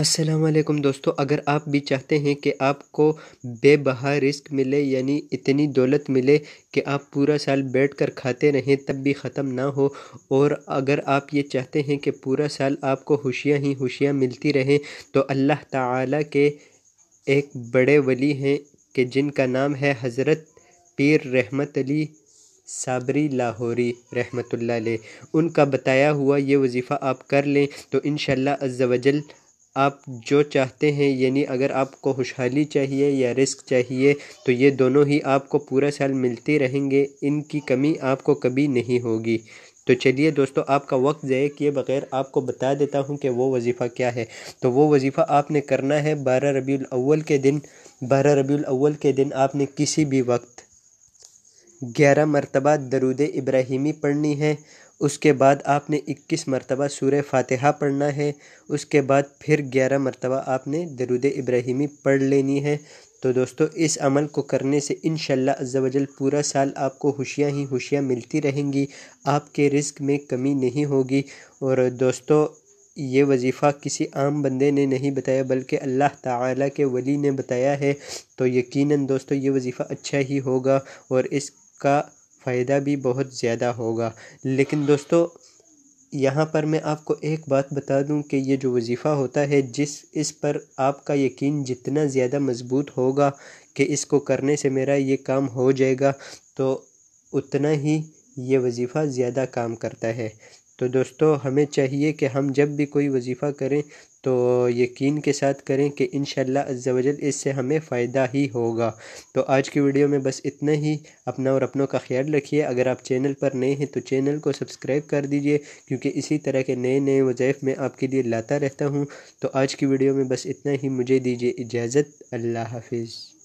असलकम दोस्तों अगर आप भी चाहते हैं कि आपको बेबहा रिस्क मिले यानी इतनी दौलत मिले कि आप पूरा साल बैठ कर खाते रहें तब भी ख़त्म ना हो और अगर आप ये चाहते हैं कि पूरा साल आपको खुशियाँ ही खुशियाँ मिलती रहें तो अल्लाह ताला के एक बड़े वली हैं कि जिनका नाम है हज़रत पीर रहमत अली साबरी लाहौरी रहमतुल्लाह उनका बताया हुआ ये वजीफ़ा आप कर लें तो इन शजल आप जो चाहते हैं यानी अगर आपको खुशहाली चाहिए या रिस्क चाहिए तो ये दोनों ही आपको पूरा साल मिलते रहेंगे इनकी कमी आपको कभी नहीं होगी तो चलिए दोस्तों आपका वक्त ज़ाय किए बग़ैर आपको बता देता हूँ कि वो वजीफ़ा क्या है तो वो वजीफ़ा आपने करना है बारह रबी अव्वल के दिन बारह रबी अव्वल के दिन आपने किसी भी वक्त ग्यारह मरतबा दरूद इब्राहिमी पढ़नी है उसके बाद आपने इक्कीस मरतबा सूर फातिहा पढ़ना है उसके बाद फिर ग्यारह मरतबा आपने दरूद इब्राहिमी पढ़ लेनी है तो दोस्तों इस अमल को करने से इन शजल पूरा साल आपको होशियाँ ही होशियाँ मिलती रहेंगी आपके रिस्क में कमी नहीं होगी और दोस्तों ये वजीफ़ा किसी आम बंदे ने नहीं बताया बल्कि अल्लाह ताला के वली ने बताया है तो यकीनन दोस्तों ये वजीफ़ा अच्छा ही होगा और इस आपका फ़ायदा भी बहुत ज़्यादा होगा लेकिन दोस्तों यहाँ पर मैं आपको एक बात बता दूँ कि ये जो वजीफ़ा होता है जिस इस पर आपका यकीन जितना ज़्यादा मज़बूत होगा कि इसको करने से मेरा ये काम हो जाएगा तो उतना ही ये वजीफ़ा ज़्यादा काम करता है तो दोस्तों हमें चाहिए कि हम जब भी कोई वजीफ़ा करें तो यकीन के साथ करें कि इन शजल इससे हमें फ़ायदा ही होगा तो आज की वीडियो में बस इतना ही अपना और अपनों का ख्याल रखिए अगर आप चैनल पर नए हैं तो चैनल को सब्सक्राइब कर दीजिए क्योंकि इसी तरह के नए नए वज़ाइफ मैं आपके लिए लाता रहता हूँ तो आज की वीडियो में बस इतना ही मुझे दीजिए इजाज़त अल्लाह हाफिज़